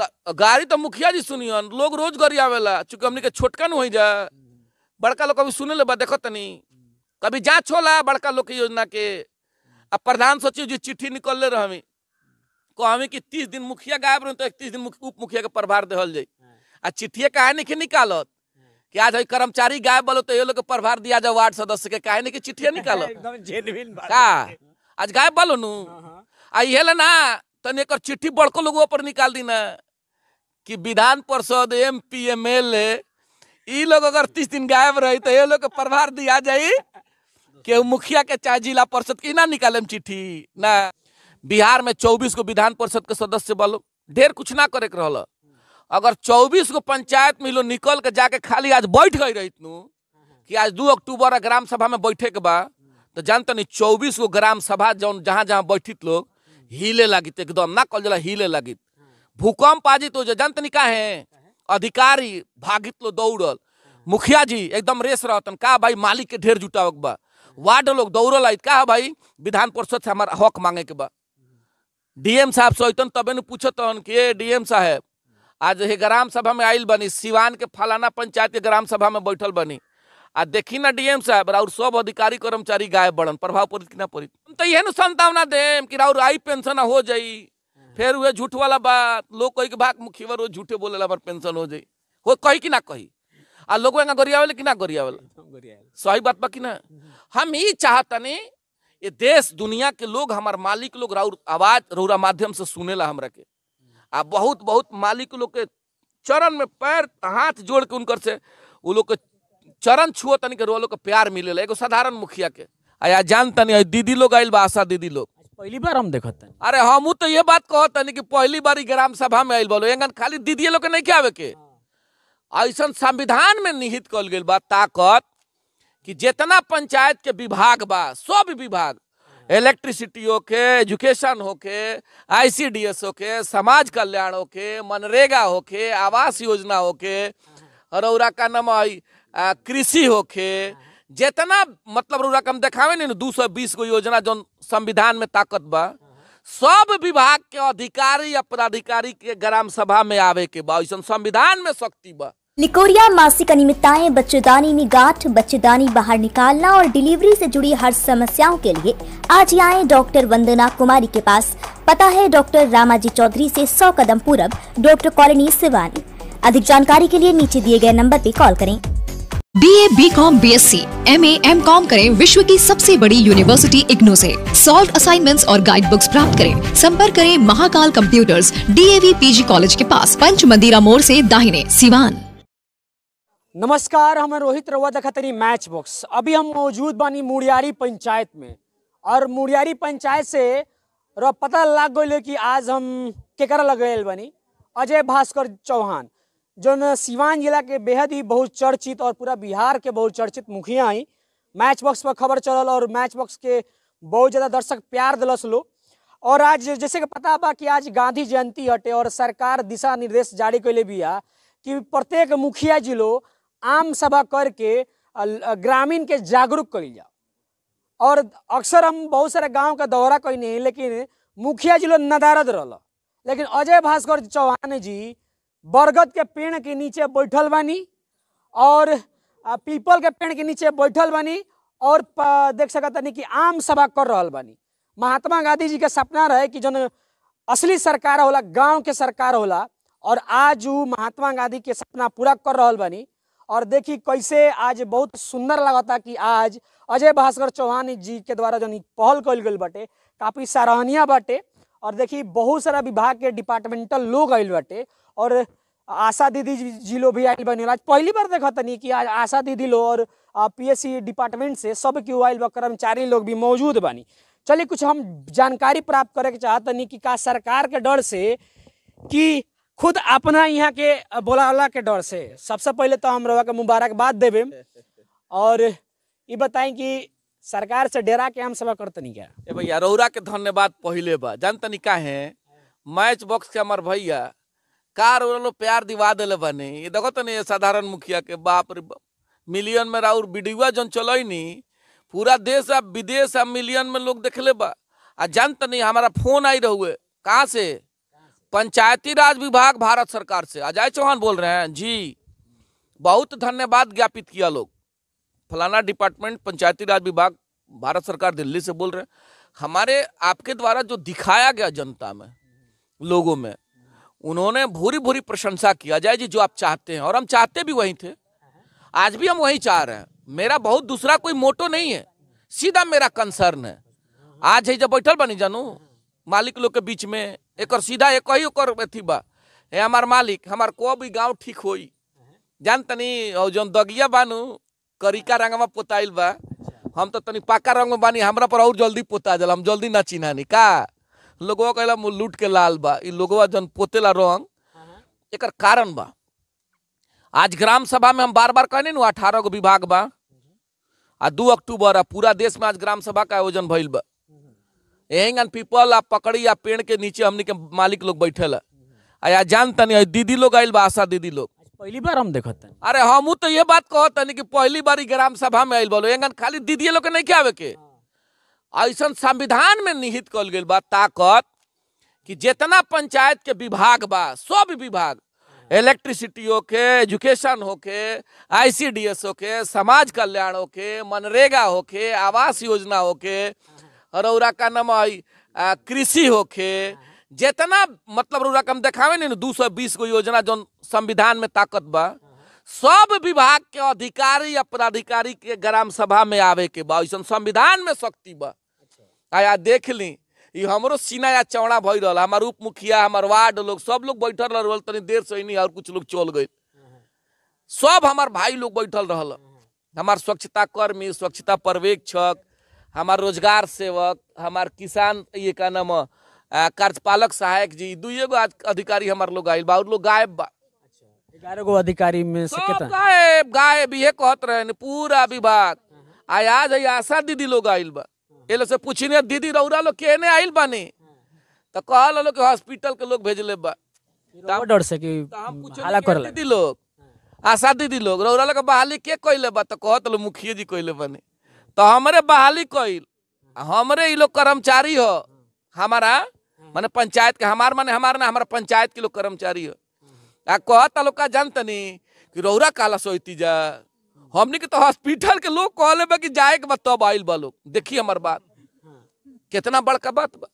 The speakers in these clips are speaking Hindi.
गाड़ी तो मुखिया जी सुनियन लोग रोज आवे आवेला चूंकि हमने के छोटकन हो जा बड़का लोग कभी सुने ले बा देखो तनी कभी जांच होला बड़का लोग की योजना के अब प्रधान सचिव जी चिट्ठी निकल ले हमें को हमें कि तीस दिन मुखिया गायब रहे तो इकतीस दिन उप मुखिया के प्रभार दिहल जाये हाँ। आ चिट्ठिया कहा नहीं निकालत कि आज कर्मचारी गायब बोलो तो ये लोग प्रभार दिया जाओ वार्ड सदस्य के कहा नहीं कि चिट्ठिया निकालो का आज गायब बोलो नू हाँ, हाँ। आ ये ना तो एक चिट्ठी बड़को लोगों पर निकाल दी ना कि विधान परिषद M P M L A लोग अगर तीस दिन गायब रही तो ये लोग के प्रभार दिया जाए के मुखिया के चाहे जिला परिषद की ना निकाले चिट्ठी ना बिहार में चौबीस को विधान परिषद के सदस्य बल ढेर कुछ ना करे रहा अगर चौबीस को पंचायत में लोग निकल के जाके खाली आज बैठ गई रही कि आज दू अक्टूबर ग्राम सभा में बैठे के बा तो जानते नहीं चौबीस को ग्राम सभा जो जहाँ जहाँ बैठित लोग हिले लगित एकदम ना कल जला हिले लगित भूकंप आज तो जंत निका है अधिकारी भागित लो दौड़ल मुखिया जी एकदम रेस रहतन का भाई मालिक के ढेर जुटावक बा वार्ड लोग दौड़ल आई का भाई विधान परिषद से हमारा हक मांगे के बा डीएम साहब अतन तबे न पूछत कि ए डीएम साहब आज हे ग्राम सभा में आयल बनी सिवान के फलाना पंचायत के ग्राम सभा में बैठल बनी आ देखी ना डीएम साहब राउर सब अधिकारी कर्मचारी गायब बढ़न प्रभाव पड़ित कि ना पड़ित तो यह ना संतावना देम कि राउर आई पेंशन हो जाई फिर वह झूठ वाला बात लोग कह भाग मुखी बार झूठे बोले हमार पेंशन हो जाए हो कही कि ना कही आ लोग गरिया कि ना गरियावल तो सही बात बाकी कि ना हम ही चाहतनी ये देश दुनिया के लोग हमार मालिक लोग राउर आवाज रौरा माध्यम से ला हमरा के आ बहुत बहुत मालिक लोग के चरण में पैर हाथ जोड़ के उनकर से वो लोग के चरण छुअ तनिक के प्यार मिले एगो साधारण मुखिया के आ जान तनि दीदी लोग आयल बा आशा दीदी लोग पहली बार हम देखते हैं अरे हम तो ये बात कहते कि पहली बार ग्राम सभा में आयल बोलो एंगन खाली दीदी लोग नहीं क्या के हाँ। ऐसा संविधान में निहित कल गई बा ताकत कि जितना पंचायत के विभाग बा सब विभाग हाँ। इलेक्ट्रिसिटी होके एजुकेशन होके आईसीडीएस होके समाज कल्याण होके मनरेगा होके आवास योजना होके हाँ। और का नाम कृषि होके जितना मतलब रकम देखावे नहीं दो सौ बीस गो योजना जो संविधान में ताकत बा सब विभाग के अधिकारी या पदाधिकारी के ग्राम सभा में आवे के बा संविधान में शक्ति बा निकोरिया मासिक अनियमितताएं बच्चेदानी में गांठ बच्चेदानी बाहर निकालना और डिलीवरी से जुड़ी हर समस्याओं के लिए आज आए डॉक्टर वंदना कुमारी के पास पता है डॉक्टर रामाजी चौधरी से 100 कदम पूरब डॉक्टर कॉलोनी सिवान अधिक जानकारी के लिए नीचे दिए गए नंबर पर कॉल करें B B B A com C M A M com करें विश्व की सबसे बड़ी यूनिवर्सिटी इग्नो से सॉल्व असाइनमेंट्स और गाइड बुक्स प्राप्त करें संपर्क करें Mahakal computers P G college के पास पंच मंदिरा मोड़ से दाहिने सिवान नमस्कार हम रोहित रवा दखतरी मैच बॉक्स अभी हम मौजूद बानी मुड़ियारी पंचायत में और मुड़ियारी पंचायत से पता लग गए कि आज हम केकरा लगे बनी अजय भास्कर चौहान जो सिवान जिला के बेहद ही बहुत चर्चित और पूरा बिहार के बहुत चर्चित मुखिया आई मैच बॉक्स पर खबर चलल और मैच बॉक्स के बहुत ज़्यादा दर्शक प्यार दिलस लो और आज जैसे कि पता बा कि आज गांधी जयंती हटे और सरकार दिशा निर्देश जारी कैले बिया कि प्रत्येक मुखिया जिलो आम सभा करके ग्रामीण के जागरूक कर जा और अक्सर हम बहुत सारे गांव का दौरा कैने लेकिन मुखिया जिलो नदारद रहा लेकिन अजय भास्कर चौहान जी बरगद के पेड़ के नीचे बैठल बनी और पीपल के पेड़ के नीचे बैठल बनी और देख सकत तनी कि आम सभा कर रहा बनी महात्मा गांधी जी के सपना रहे कि जन असली सरकार होला गांव के सरकार होला और आज वो महात्मा गांधी के सपना पूरा कर रहा बानी और देखी कैसे आज बहुत सुंदर लगता कि आज अजय भास्कर चौहान जी के द्वारा जन पहल कल गई बटे काफ़ी सराहनीय बटे और देखी बहुत सारा विभाग के डिपार्टमेंटल लोग आयल बटे और आशा दीदी जी लो भी आयल बने आज पहली बार देख तनी कि आज आशा दीदी लो और पीएससी डिपार्टमेंट से सब के आयल कर्मचारी लोग भी मौजूद बनी चलिए कुछ हम जानकारी प्राप्त करे के चाहतनी कि का सरकार के डर से कि खुद अपना यहाँ के बोलावला के डर से सबसे पहले तो हम रहा के मुबारकबाद देवे और ये बताएं कि सरकार से डेरा के हम सब करतनी क्या भैया रौरा के धन्यवाद पहले बा जानतनी का है मैच बॉक्स के हमार भैया कार वो प्यार दिवा दिले बने ये देखो तो नहीं साधारण मुखिया के बाप रे बाप मिलियन में राउर बिडुआ जन चल पूरा देश आ विदेश आ मिलियन में लोग देखले बा आ तो नहीं हमारा फोन आई रहुए कहाँ से पंचायती राज विभाग भारत सरकार से अजय चौहान बोल रहे हैं जी बहुत धन्यवाद ज्ञापित किया लोग फलाना डिपार्टमेंट पंचायती राज विभाग भारत सरकार दिल्ली से बोल रहे हैं हमारे आपके द्वारा जो दिखाया गया जनता में लोगों में उन्होंने भूरी भूरी प्रशंसा की अजय जी जो आप चाहते हैं और हम चाहते भी वहीं थे आज भी हम वही चाह रहे हैं मेरा बहुत दूसरा कोई मोटो नहीं है सीधा मेरा कंसर्न है आज है जब बैठल बनी जानू मालिक लोग के बीच में एक और सीधा एक ही और अथी बा हे हमार मालिक हमार को भी गाँव ठीक हो जान तनी और जो दगिया बानू करिका में पोताइल बा हम तो तनी पाका रंग में बानी हमरा पर और जल्दी पोता जल हम जल्दी ना चिन्हानी का लोगवा कहला लूट के लाल बा ई लोगवा जन पोतेला रंग हाँ। एक कारण बा आज ग्राम सभा में हम बार बार कहने न अठारह गो विभाग बा आ दू अक्टूबर आ पूरा देश में आज ग्राम सभा का आयोजन भैल बा यहीं पीपल आ पकड़ी आ पेड़ के नीचे हमने के मालिक लोग बैठे ला आ जान तनी दीदी लोग आयल बा आशा दीदी लोग पहली बार हम हैं अरे हम तो ये बात कहते कि पहली बार ग्राम सभा में आयल बोलो एंगन खाली दीदी लोग के नहीं के आवे के हाँ। ऐसा संविधान में निहित कल गई बा ताकत कि जितना पंचायत के विभाग बा सब विभाग इलेक्ट्रिसिटी होके एजुकेशन होके आईसीडीएस होके समाज कल्याण होके मनरेगा होके आवास योजना होके रौरा का नाम है कृषि होके जितना मतलब रौरा कम देखावे नहीं दू सौ बीस गो योजना जो संविधान में ताकत बा सब विभाग के अधिकारी या पदाधिकारी के ग्राम सभा में आवे के बा ऐसा संविधान में शक्ति बा अच्छा। आया देख ली ये हमरो सीना या चौड़ा भई रहा हमारे उप मुखिया हमारे वार्ड लोग सब लोग बैठल रह तनी देर से नहीं और कुछ लोग चल गए हम्म। सब हमार भाई लोग बैठल रहा हमार हम्म। स्वच्छता कर्मी स्वच्छता पर्यवेक्षक हमार रोजगार सेवक हमार किसान ये का नाम कार्यपालक सहायक जी दुए गो अधिकारी हमार लोग आए बा और लोग गायब बा गो अधिकारी में से कितना गाय गाय भी है कहत रहे पूरा विभाग आज है आशा दीदी लोग आये बा ये हाँ। से पूछने दीदी रौरा लोग केने आये बानी तो कहल लोग हॉस्पिटल के लोग भेजले बा डर से कि हाला कर दीदी लोग हाँ। आशा दीदी लोग रौरा लोग बहाली के कह बा तो कहत लो मुखिया जी कहले बानी तो हमरे बहाली कइल हमरे ई लोग कर्मचारी हो हमारा माने पंचायत के हमार माने हमारे ना हमारा पंचायत के लोग कर्मचारी हो आ कहता लोग का जानतनी कि रौरा काला सोती जा हमने के तो हॉस्पिटल के लोग कह ले कि जाए के बाद तब आयल बा लोग देखी हमार बात कितना बड़का बात बा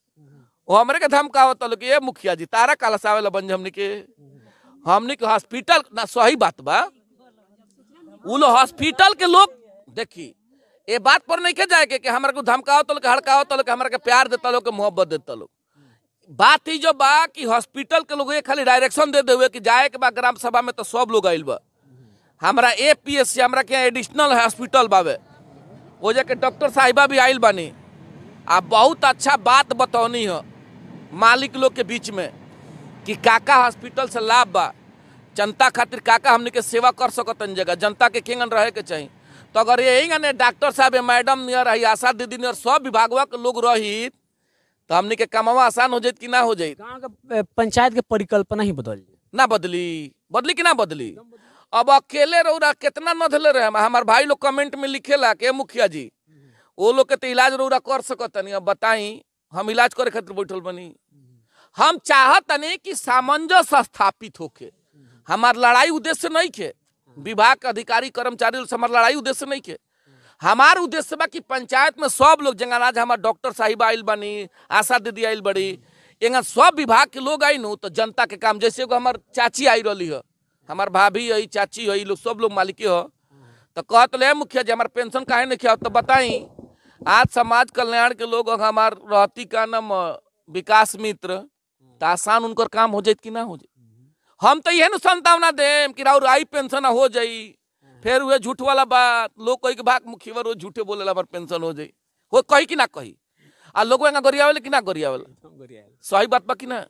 हमारे के धमकावत लोग ये मुखिया जी तारा काला सावेला बन जा के हमने के हॉस्पिटल ना सही बात बा लोग हॉस्पिटल के लोग देखी ये बात पर नहीं के जाए के, के हमारे को धमकावत लोग हड़कावत लोग हमारे के प्यार देता लोग मोहब्बत देता लोग बात ही जो बा कि हॉस्पिटल के लोग खाली डायरेक्शन दे देवे कि जाए के बा ग्राम सभा में तो सब लोग आयल बा हमारा ए पी एस सी हमारा के एडिशनल हॉस्पिटल बावे वो जाके डॉक्टर साहिबा भी आयल बानी आ बहुत अच्छा बात बतौनी हो मालिक लोग के बीच में कि काका हॉस्पिटल से लाभ बा जनता खातिर काका हमने के सेवा कर सकतन जगह जनता के किंगन रहे के चाहिए तो अगर यही डॉक्टर साहब मैडम नियर आशा दीदी नियर सब विभागवा के लोग रही तो हमने के कमावा आसान हो जाए कि ना हो जाए पंचायत के परिकल्पना ही बदल ना बदली बदली कि ना बदली अब अकेले रौरा कितना नधले रहे हमारे भाई लोग कमेंट में ला के मुखिया जी वो लोग के तो इलाज रौरा कर नहीं अब बताई हम इलाज करे खातिर बैठल बनी हम चाहत नहीं कि सामंजस्य स्थापित होके हमार लड़ाई उद्देश्य नहीं के विभाग के अधिकारी कर्मचारी हमार लड़ाई उद्देश्य नहीं के हमार उद्देश्य बा कि पंचायत में सब लोग आज हमारे डॉक्टर साहिब आयल बनी आशा दीदी आयिल बड़ी यहाँ सब विभाग के लोग आई नू तो जनता के काम जैसे एगो हमार चाची आई रही है हमार भाभी है चाची है लोग सब लोग मालिकी है तो कहत ले मुखिया जी हमार पेंशन काहे नहीं खिया तो बताई आज समाज कल्याण के लोग हमार रहती का नाम विकास मित्र तो आसान उनकर काम हो जाए कि ना हो जाए हम तो यह ना संतावना देम कि राउर आई पेंशन हो जाई फिर वह झूठ वाला बात लोग कह कि भाग मुखी बार झूठे बोले ला पेंशन हो जाए हो कही कि ना कही आ लोग गरियावल कि ना गरियावल तो सही बात बाकी ना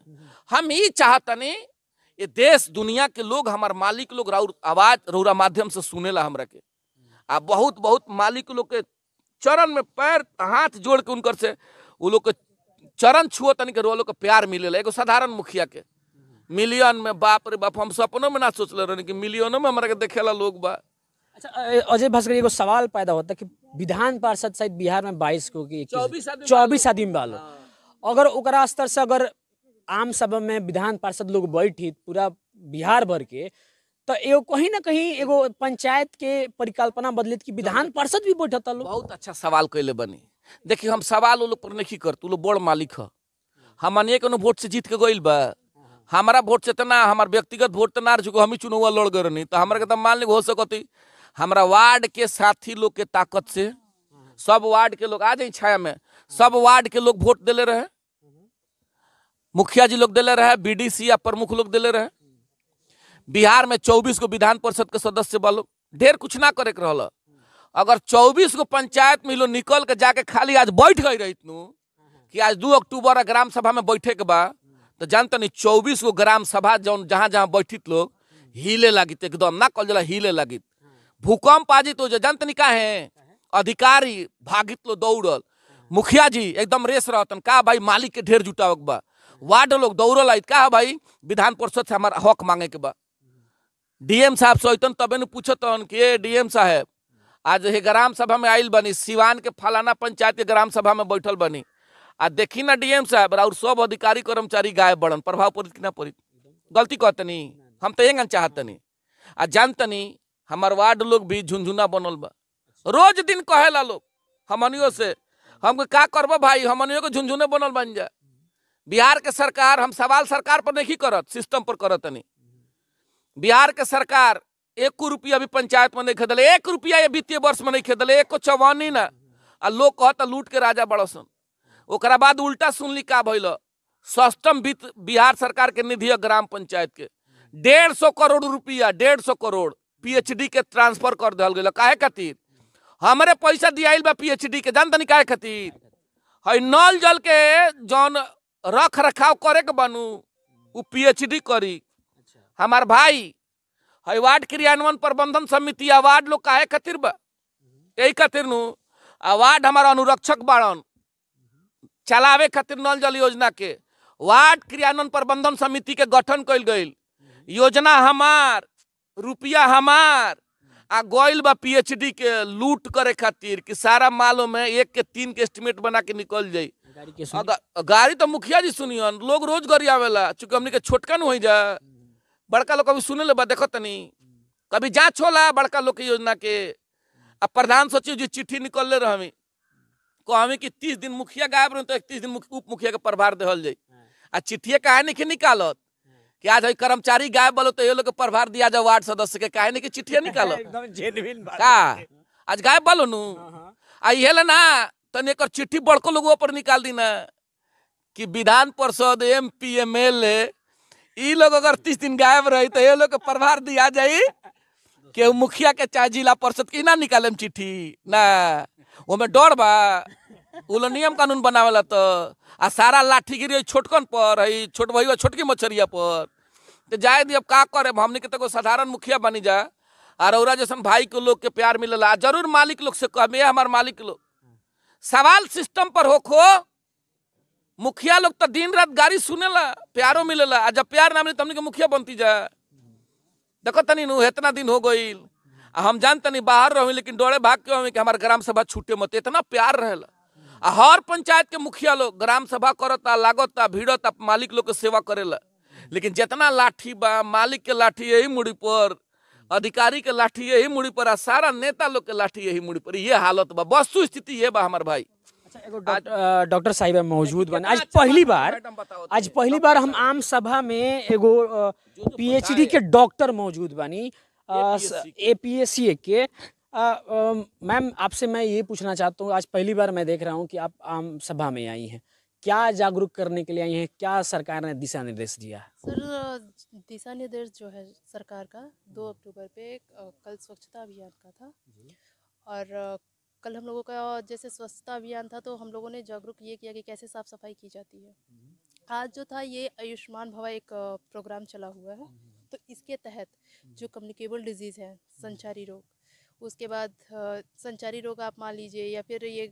हम ही चाहतनी ये देश दुनिया के लोग हमार मालिक लोग राउर आवाज रौरा माध्यम से ला हमरा के आ बहुत बहुत मालिक लोग के चरण में पैर हाथ जोड़ के उनकर से वो लोग के चरण छुओ तन के रोलो के प्यार ला एगो साधारण मुखिया के मिलियन में बाप रे बाप हम सपनों में ना सोचले रहनी कि मिलियनों में हमारे देखे ला लोग बा अच्छा अजय भास्कर एगो सवाल पैदा होता कि विधान पार्षद शायद बिहार में बाईस को कि चौबीस आदमी बालो हाँ। अगर ओकरा स्तर से अगर आम सभा में विधान पार्षद लोग बैठी पूरा बिहार भर के तो एगो कहीं ना कहीं एगो पंचायत के परिकल्पना बदलित कि विधान हाँ। पार्षद भी बैठता लोग बहुत अच्छा सवाल कैले बनी देखिए हम सवाल वो लोग पर नहीं कर तू लोग बड़ मालिक है हम अनेक वोट से जीत के गई बा हाँ। हमारा वोट से तो ना हमारे व्यक्तिगत वोट तो ना चुको हम ही चुनौवा लड़ गए नहीं तो हमारे मान ली हो सकती हमारा वार्ड के साथी लोग के ताकत से सब वार्ड के लोग आ जाए छाया में सब वार्ड के लोग वोट दिले रहे मुखिया जी लोग दिले रहे बीडीसी या प्रमुख लोग दिले रहे बिहार में चौबीस गो विधान परिषद के सदस्य बल ढेर कुछ ना करे रहा ला। अगर चौबीस गो पंचायत में लोग निकल के जाके खाली आज बैठ गई रही कि आज दू अक्टूबर ग्राम सभा में बैठे के बा तो जानते नहीं चौबीस गो ग्राम सभा जो जहाँ जहाँ बैठित लोग हिले लगित एकदम ना कल जला हिले लगित भूकंप आज तो जंत निका है अधिकारी भागित लो दौड़ल मुखिया जी एकदम रेस रहतन का भाई मालिक के ढेर जुटावक बा वार्ड लोग दौड़ल आई का भाई विधान परिषद से हमारा हक मांगे के बा डीएम साहब से अतन तबे न पूछत कि ए डीएम साहब आज हे ग्राम सभा में आयल बनी सिवान के फलाना पंचायत के ग्राम सभा में बैठल बनी आ देखी ना डीएम साहब और सब अधिकारी कर्मचारी गायब बढ़न प्रभाव पड़ित कि ना पड़ित गलती कहतनी हम तो एंगन चाहतनी आ जानतनी हमार वार्ड लोग भी झुनझुना बनल बा रोज दिन कहेला लोग हमनियों से हम का करब भाई हमनियों के झुनझुने बनल बन जा बिहार के सरकार हम सवाल सरकार पर नहीं करत सिस्टम पर करत नहीं बिहार के सरकार एक रुपया भी पंचायत में नहीं खेदल एक रुपया ये वित्तीय वर्ष में नहीं खेदल एक चवानी ना आ लोग कहत लूट के राजा बड़सन ओकरा बाद उल्टा सुनली का भैल सस्टम वित्त बिहार सरकार के निधि ग्राम पंचायत के डेढ़ सौ करोड़ रुपया डेढ़ सौ करोड़ पीएचडी के ट्रांसफर कर दिल गई काहे खातिर हमारे पैसा दियाल बा पीएचडी के जान तनी काहे खातिर है नल जल के जौन रख रखाव करे के बनू वो पीएचडी करी अच्छा। हमार भाई हई वार्ड क्रियान्वयन प्रबंधन समिति अवार्ड लोग काहे खातिर बा यही हम्म। खातिर नु अवार्ड हमारा अनुरक्षक बाड़न चलावे खातिर नल जल योजना के वार्ड क्रियान्वयन प्रबंधन समिति के गठन कल गई हम्म। योजना हमार रुपया हमार आ गोइल बा पीएचडी के लूट करे खातिर कि सारा मालों में एक के तीन के एस्टिमेट बना के निकल जाए गाड़ी, तो मुखिया जी सुनियन लोग रोज गरी आवेला चूंकि हमने के छोटकन हो जा बड़का लोग कभी सुने ले देखो तनी कभी जांच होला बड़का लोग के योजना के अब प्रधान सचिव जी चिट्ठी निकल ले रहे कहमी कि तीस दिन मुखिया गायब रहे तो इकतीस दिन उप मुखिया के प्रभार दल जाए हाँ। आ चिट्ठिया कहा निकालत कि आज हई कर्मचारी गायब बोलो तो ये लोग प्रभार दिया जाओ वार्ड सदस्य के कहे नहीं कि चिट्ठिया निकालो का आज गायब बोलो नू हाँ, हाँ। आई है ना तो एक चिट्ठी बड़को लोगों पर निकाल दी ना कि विधान परिषद M P M L A लोग अगर तीस दिन गायब रही तो ये लोग के प्रभार दिया जाये के मुखिया के चाहे जिला परिषद की ना निकाले चिट्ठी ना वो में डर बा वो नियम कानून बनावे तो आ सारा लाठी गिरी छोटकन पर छोट भैया छोटकी मछरिया पर तो जाए दी अब का करे हमने के तो साधारण मुखिया बनी जाए और जैसा भाई के लोग के प्यार मिलला जरूर मालिक लोग से कहबे हमार मालिक लोग सवाल सिस्टम पर हो खो मुखिया लोग तो दिन रात गाड़ी सुनेला प्यारो मिले आ जब प्यार ना मिले तमने के मुखिया बनती जाए देखो तनी नु इतना दिन हो गई हम जान तनी बाहर रहो लेकिन डोरे भाग के हमें कि हमारे ग्राम सभा छूटे मत इतना प्यार आ हर पंचायत के मुखिया लोग ग्राम सभा करता लागत भिड़ता मालिक लोग के सेवा करेला लेकिन जितना लाठी बा मालिक के लाठी यही मुड़ी पर अधिकारी के लाठी यही मुड़ी पर आ सारा नेता लोग के लाठी यही मुड़ी पर ये हालत बा वस्तु स्थिति ये बा हमार भाई अच्छा, डॉक्टर साहिब मौजूद बने आज अच्छा पहली बार तो। आज पहली बार हम आम सभा में एगो तो पीएचडी के डॉक्टर मौजूद बनी ए पी एस सी के मैम आपसे मैं ये पूछना चाहता हूँ आज पहली बार मैं देख रहा हूँ कि आप आम सभा में आई हैं क्या जागरूक करने के लिए आई हैं क्या सरकार ने दिशा निर्देश दिया है सर दिशा निर्देश जो है सरकार का दो हम्म। अक्टूबर पे कल स्वच्छता अभियान का था और कल हम लोगों का जैसे स्वच्छता अभियान था तो हम लोगों ने जागरूक ये किया कि कैसे साफ़ सफाई की जाती है हम्म। आज जो था ये आयुष्मान भवा एक प्रोग्राम चला हुआ है हम्म। तो इसके तहत जो कम्युनिकेबल डिजीज़ है संचारी रोग उसके बाद संचारी रोग आप मान लीजिए या फिर ये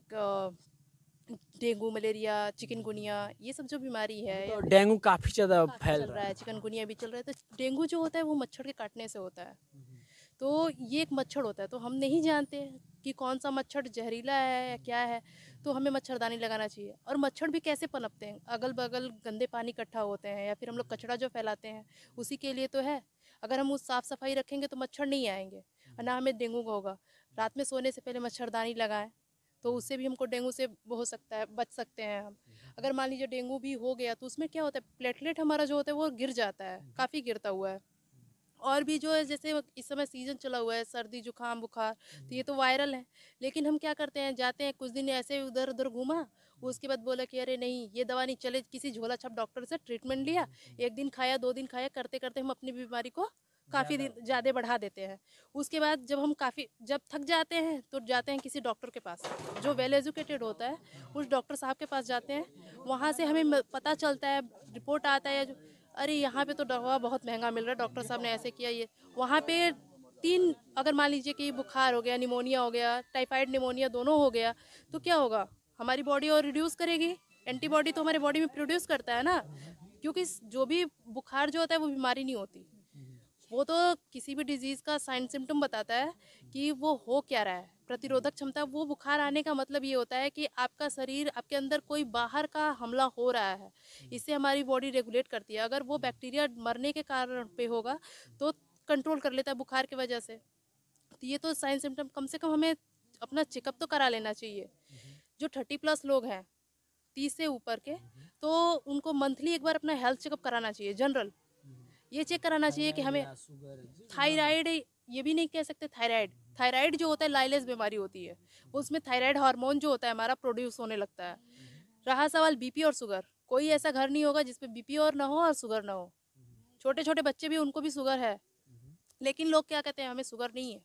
डेंगू मलेरिया चिकनगुनिया ये सब जो बीमारी है तो डेंगू काफ़ी ज़्यादा फैल रहा, है चिकनगुनिया भी चल रहा है तो डेंगू जो होता है वो मच्छर के काटने से होता है हम्म, हम्म। तो ये एक मच्छर होता है तो हम नहीं जानते कि कौन सा मच्छर जहरीला है या क्या है तो हमें मच्छरदानी लगाना चाहिए और मच्छर भी कैसे पनपते हैं अगल बगल गंदे पानी इकट्ठा होते हैं या फिर हम लोग कचरा जो फैलाते हैं उसी के लिए तो है अगर हम उस साफ़ सफाई रखेंगे तो मच्छर नहीं आएंगे और ना हमें डेंगू होगा रात में सोने से पहले मच्छरदानी लगाएं तो उससे भी हमको डेंगू से हो सकता है बच सकते हैं हम हम्म। अगर मान लीजिए डेंगू भी हो गया तो उसमें क्या होता है प्लेटलेट हमारा जो होता है वो गिर जाता है हम्म। काफ़ी गिरता हुआ है और भी जो है जैसे इस समय सीज़न चला हुआ है सर्दी जुकाम बुखार तो ये हम्म। तो वायरल है लेकिन हम क्या करते हैं जाते हैं कुछ दिन ऐसे उधर उधर घूमा उसके बाद बोला कि अरे नहीं ये दवा नहीं चले किसी झोला छाप डॉक्टर से ट्रीटमेंट लिया एक दिन खाया दो दिन खाया करते करते हम अपनी बीमारी को काफ़ी दिन ज़्यादा बढ़ा देते हैं उसके बाद जब हम काफ़ी जब थक जाते हैं तो जाते हैं किसी डॉक्टर के पास जो वेल एजुकेटेड होता है उस डॉक्टर साहब के पास जाते हैं वहाँ से हमें पता चलता है रिपोर्ट आता है अरे यहाँ पे तो दवा बहुत महंगा मिल रहा है डॉक्टर साहब ने ऐसे किया ये वहाँ पे तीन अगर मान लीजिए कि बुखार हो गया निमोनिया हो गया टाइफाइड निमोनिया दोनों हो गया तो क्या होगा हमारी बॉडी और रिड्यूस करेगी एंटीबॉडी तो हमारे बॉडी में प्रोड्यूस करता है ना क्योंकि जो भी बुखार जो होता है वो बीमारी नहीं होती वो तो किसी भी डिजीज़ का साइन सिम्टम बताता है कि वो हो क्या रहा है प्रतिरोधक क्षमता वो बुखार आने का मतलब ये होता है कि आपका शरीर आपके अंदर कोई बाहर का हमला हो रहा है इससे हमारी बॉडी रेगुलेट करती है अगर वो बैक्टीरिया मरने के कारण पे होगा तो कंट्रोल कर लेता है बुखार की वजह से तो ये तो साइन सिम्टम कम से कम हमें अपना चेकअप तो करा लेना चाहिए जो थर्टी प्लस लोग हैं तीस से ऊपर के तो उनको मंथली एक बार अपना हेल्थ चेकअप कराना चाहिए जनरल ये चेक कराना चाहिए कि हमें थायराइड ये भी नहीं कह सकते थायराइड थायराइड जो होता है लाइलेस बीमारी होती है उसमें थायराइड हार्मोन जो होता है हमारा प्रोड्यूस होने लगता है हम्म। रहा सवाल बीपी और शुगर कोई ऐसा घर नहीं होगा जिसमें बीपी और ना हो और शुगर ना हो हम्म। छोटे छोटे बच्चे भी उनको भी शुगर है हम्म। लेकिन लोग क्या कहते हैं हमें शुगर नहीं है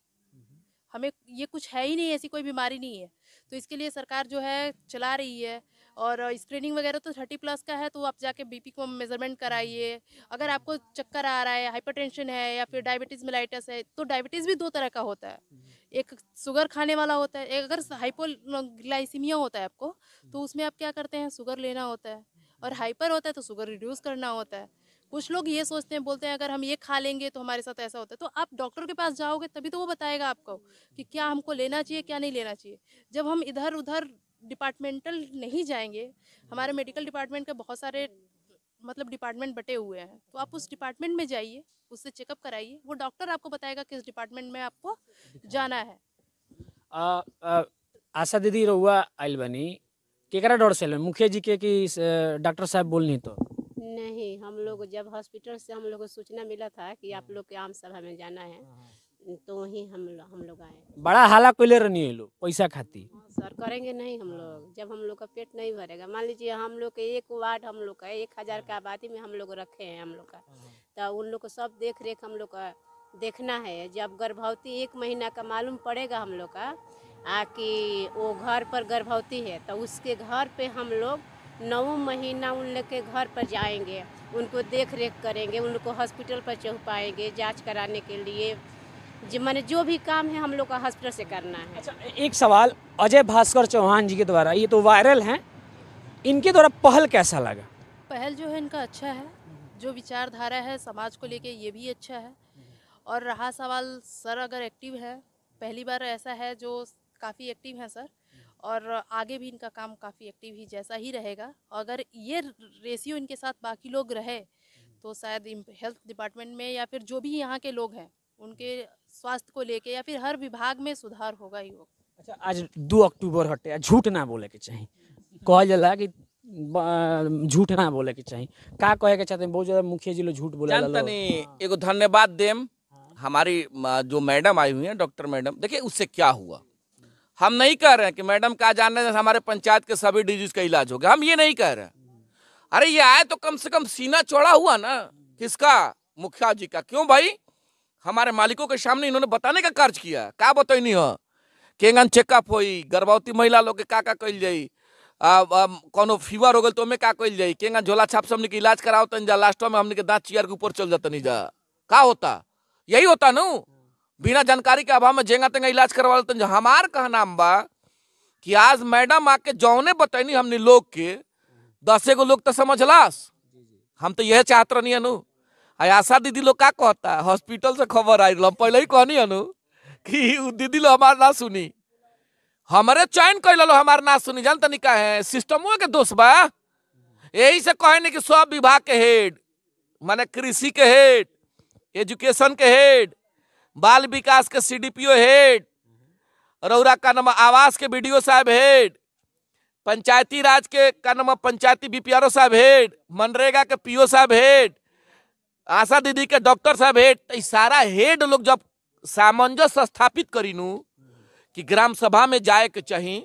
हमें ये कुछ है ही नहीं ऐसी कोई बीमारी नहीं है तो इसके लिए सरकार जो है चला रही है और स्क्रीनिंग वगैरह तो थर्टी प्लस का है तो आप जाके बीपी को मेजरमेंट हम्म। कराइए अगर आपको चक्कर आ रहा है हाइपरटेंशन है या फिर डायबिटीज़ मिलाइटस है तो डायबिटीज़ भी दो तरह का होता है हम्म। एक शुगर खाने वाला होता है एक अगर हाइपोग्लाइसीमिया होता है आपको तो हम्म। उसमें आप क्या करते हैं शुगर लेना होता है और हाइपर होता है तो शुगर रिड्यूस करना होता है कुछ लोग ये सोचते हैं बोलते हैं अगर हम ये खा लेंगे तो हमारे साथ ऐसा होता है तो आप डॉक्टर के पास जाओगे तभी तो वो बताएगा आपको कि क्या हमको लेना चाहिए क्या नहीं लेना चाहिए जब हम इधर उधर डिपार्टमेंटल नहीं जाएंगे हमारे मेडिकल डिपार्टमेंट के बहुत सारे मतलब डिपार्टमेंट बटे हुए हैं तो आप उस डिपार्टमेंट में जाइए उससे चेकअप कराइए वो डॉक्टर आपको बताएगा किस डिपार्टमेंट में आपको जाना है आ, आ, आशा दीदी रहुआ आयल बनी केकरा डर से मुखिया जी के कि डॉक्टर साहब बोलनी तो नहीं हम लोग जब हॉस्पिटल से हम लोग को सूचना मिला था कि आप हाँ। लोग के आम सभा में जाना है हाँ, हाँ। तो वहीं हम हम लोग आए बड़ा हाला कोई ले रही है लोग पैसा खाती सर करेंगे नहीं हम हाँ। लोग जब हम लोग का पेट नहीं भरेगा मान लीजिए हम लोग के एक वार्ड हम लोग का एक हज़ार हाँ। का आबादी में हम लोग रखे हैं हम लोग का हाँ, तो उन लोग को सब देख रेख हम लोग का देखना है जब गर्भवती एक महीना का मालूम पड़ेगा हम लोग का आ कि वो घर पर गर्भवती है तो उसके घर पे हम लोग नौ महीना उन लोग के घर पर जाएंगे उनको देख रेख करेंगे उनको हॉस्पिटल पर चौपाएँगे पाएंगे जाँच कराने के लिए जी मैंने जो भी काम है हम लोग का हॉस्पिटल से करना है अच्छा एक सवाल अजय भास्कर चौहान जी के द्वारा ये तो वायरल हैं इनके द्वारा पहल कैसा लगा पहल जो है इनका अच्छा है जो विचारधारा है समाज को लेके ये भी अच्छा है और रहा सवाल सर अगर एक्टिव है पहली बार ऐसा है जो काफ़ी एक्टिव है सर और आगे भी इनका काम काफ़ी एक्टिव ही जैसा ही रहेगा अगर ये रेशियो इनके साथ बाकी लोग रहे तो शायद हेल्थ डिपार्टमेंट में या फिर जो भी यहाँ के लोग हैं उनके स्वास्थ्य को लेके या फिर हर विभाग में सुधार होगा ही होगा अच्छा आज दो अक्टूबर हटे झूठ ना बोले के चाहिए कहल जला कि झूठ ना बोले के चाहिए का कहे के चाहते बहुत ज्यादा मुखिया जी लोग झूठ बोला एगो धन्यवाद देम हमारी जो मैडम आई हुई है डॉक्टर मैडम देखिए उससे क्या हुआ हम नहीं कह रहे हैं कि मैडम का जानने से हमारे पंचायत के सभी डिजीज का इलाज हो गया हम ये नहीं कह रहे हैं अरे ये आए तो कम से कम सीना चौड़ा हुआ ना किसका मुखिया जी का क्यों भाई हमारे मालिकों के सामने इन्होंने बताने का कार्य किया का बतैनी हो केंगन चेकअप होई गर्भवती महिला लोग के का का कल जाई कोनो फीवर हो गए तो हमें का कल जाई केंगन झोला छाप से के इलाज कराओ तन जा लास्ट में हमने के दांत चेयर के ऊपर चल जाता नहीं जा का होता यही होता न बिना जानकारी के अभाव में जेंगा तेंगा इलाज करवा लेते हमार नाम बा कि आज मैडम आके जौने बतैनी हमने लोग के दसे गो लोग तो समझलास हम तो यह चाहत रहनी आशा दीदी लोग का कहता हॉस्पिटल से खबर आई हम पहले ही कहनी अनु कि दीदी लोग हमारे ना सुनी हमारे चयन कैल लो हमारे ना सुनी जान तनिक का है सिस्टमों के दोष बा यही से कहे कि सब विभाग के हेड माने कृषि के हेड एजुकेशन के हेड बाल विकास के सीडीपीओ हेड रौरा का नाम आवास के ओ साहब हेड पंचायती राज के का नाम पंचायती बीपीआरओ साहब हेड मनरेगा के पीओ साहब हेड आशा दीदी के डॉक्टर साहब हेड तो सारा हेड लोग जब सामंजस्य स्थापित करीनू कि ग्राम सभा में जाए के चाहिए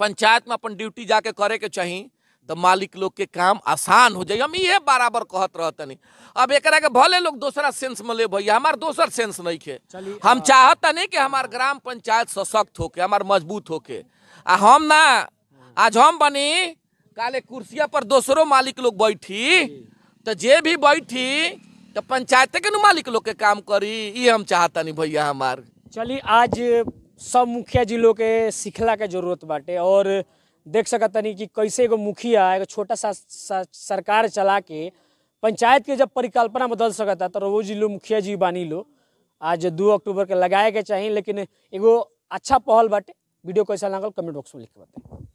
पंचायत में अपन ड्यूटी जाके करे के चाहिए तो मालिक लोग के काम आसान हो जाए हम ये बराबर कहत रहतनी अब एक भले लोग दूसरा सेंस में ले भैया हमार दोसर सेंस नहीं है हम हाँ। चाहत नहीं कि हमार ग्राम पंचायत सशक्त होके हमार मजबूत होके आ हम ना आज हम बनी काले कुर्सिया पर दूसरों मालिक लोग बैठी तो जे भी बैठी तो पंचायत के मालिक लोग के काम करी ये हम चाहता नहीं भैया हमार चलिए आज सब मुखिया जी लोग के सीखला के जरूरत बाटे और देख सकत नहीं कि कैसे एगो मुखिया एगो छोटा सा, सा सरकार चला के पंचायत के जब परिकल्पना बदल सकता तो जी लोग मुखिया जी बानी लो आज दो अक्टूबर के लगाए के चाहिए लेकिन एगो अच्छा पहल बाटे वीडियो कैसा लागल कमेंट बॉक्स में लिख के बताएं